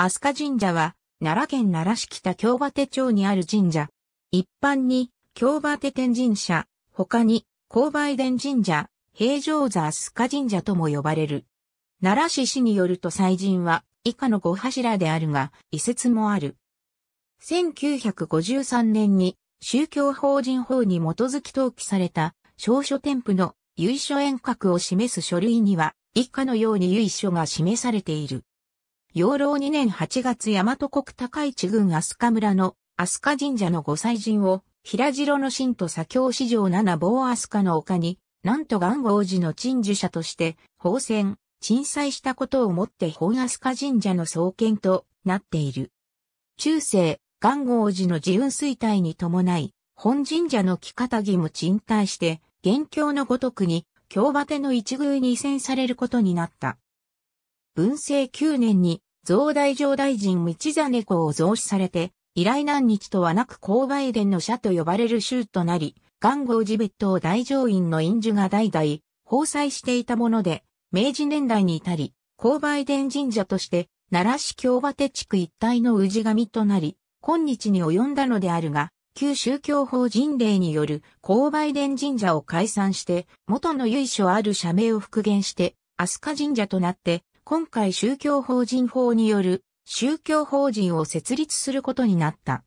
飛鳥神社は、奈良県奈良市北京馬手町にある神社。一般に、京馬手天神社、他に、勾梅殿神社、平城座飛鳥神社とも呼ばれる。奈良市市によると祭神は、以下の5柱であるが、遺説もある。1953年に、宗教法人法に基づき登記された、証書添付の由緒遠隔を示す書類には、以下のように由緒が示されている。養老2年8月大和国高市郡飛鳥村の飛鳥神社の御祭神を平城の神と左京市場七坊飛鳥の丘に、なんと元号寺の鎮守者として、宝船、鎮祭したことをもって本飛鳥神社の創建となっている。中世、元号寺の自運衰退に伴い、本神社の木方義も鎮退して、元凶のごとくに、京馬手の一宮に移遷されることになった。文政9年に増大上大臣道真公を増資されて、依頼何日とはなく勾配殿の社と呼ばれる州となり、元号寺別当大乗院の院主が代々、包載していたもので、明治年代に至り、勾配殿神社として、奈良市京和手地区一帯の氏神となり、今日に及んだのであるが、旧宗教法人令による勾配殿神社を解散して、元の由緒ある社名を復元して、飛鳥神社となって、今回宗教法人法による宗教法人を設立することになった。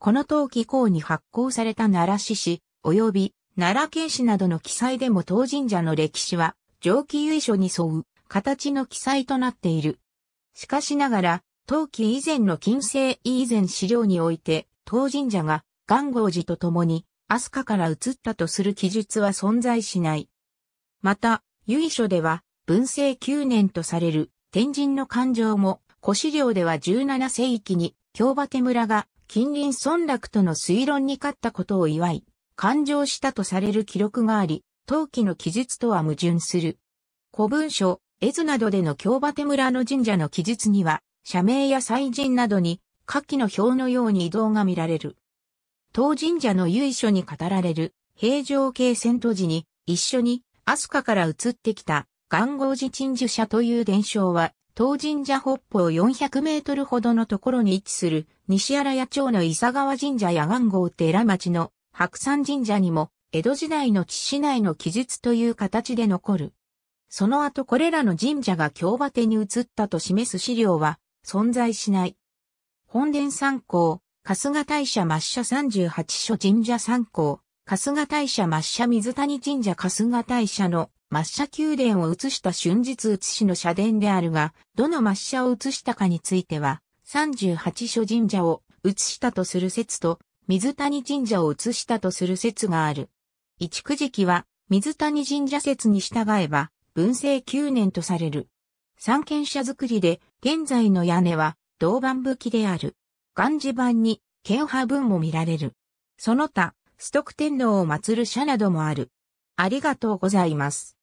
この登記項に発行された奈良市史及び奈良県史などの記載でも当神社の歴史は上記由緒に沿う形の記載となっている。しかしながら、当期以前の金星以前資料において、当神社が元号寺と共に飛鳥から移ったとする記述は存在しない。また、由緒では、文政9年とされる天神の環状も、古資料では17世紀に京馬手村が近隣村落との推論に勝ったことを祝い、環状したとされる記録があり、陶器の記述とは矛盾する。古文書、絵図などでの京馬手村の神社の記述には、社名や祭神などに、下記の表のように移動が見られる。当神社の由緒に語られる、平城系戦闘時に、一緒に、スカから移ってきた、元号寺鎮守社という伝承は、東神社北方400メートルほどのところに位置する西荒谷町の伊佐川神社や元号寺町の白山神社にも、江戸時代の地市内の記述という形で残る。その後これらの神社が京馬手に移ったと示す資料は存在しない。本殿参考、春日大社抹社38所神社参考、春日大社抹社水谷神社春日大社の抹茶宮殿を移した春日移しの社殿であるが、どの抹茶を移したかについては、38所神社を移したとする説と、水谷神社を移したとする説がある。一九時期は、水谷神社説に従えば、文政9年とされる。三軒舎造りで、現在の屋根は、銅板武器である。漢字板に、剣派文も見られる。その他、ストク天皇を祀る社などもある。ありがとうございます。